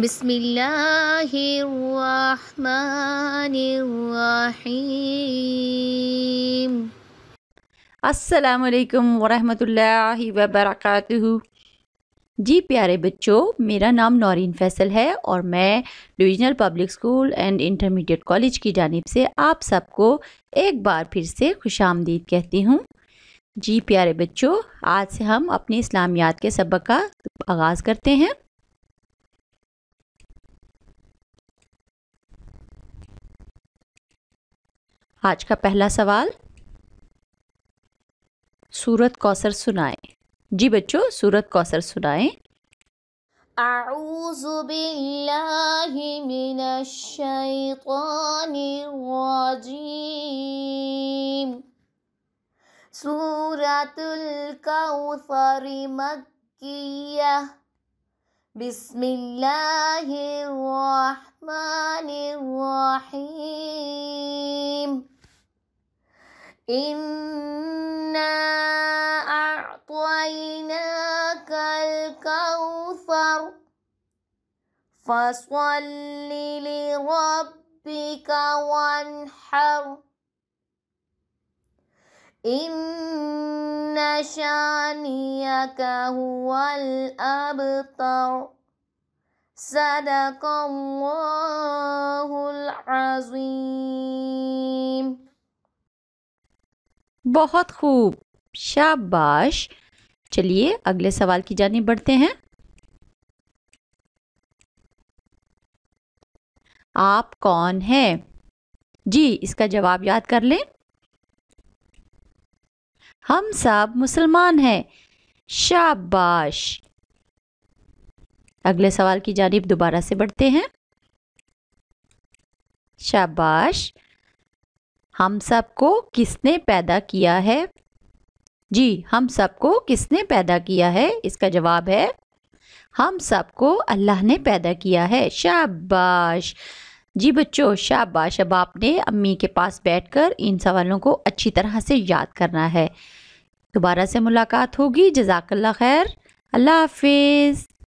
बिसमीम अल्लाम वरहमतुल्लाहि वबरकातुहु जी प्यारे बच्चों मेरा नाम नौरीन फैसल है और मैं divisional public school and intermediate college की जानिब से आप सबको एक बार फिर से खुश आमदीद कहती हूँ जी प्यारे बच्चों आज से हम अपने इस्लामियात के सबक का आगाज़ करते हैं आज का पहला सवाल सूरत कौसर सुनाए जी बच्चों सूरत कौसर सुनाए أعوذ بالله من الشيطان الرجيم سورة الكوثر مكية بسم الله الرحمن الرحيم إنا أعطيناك الكوثر فصل لربك وانحر إن شانيك هو الأبتر صدق الله العظيم बहुत खूब शाबाश चलिए अगले सवाल की जानी बढ़ते हैं आप कौन हैं जी इसका जवाब याद कर लें हम सब मुसलमान हैं शाबाश अगले सवाल की जानब दोबारा से बढ़ते हैं शाबाश हम सबको किसने पैदा किया है जी हम सबको किसने पैदा किया है इसका जवाब है हम सबको अल्लाह ने पैदा किया है शाबाश जी बच्चों शाबाश अब आपने अम्मी के पास बैठकर इन सवालों को अच्छी तरह से याद करना है दोबारा से मुलाकात होगी जजाकल्ला खैर अल्लाह हाफिज़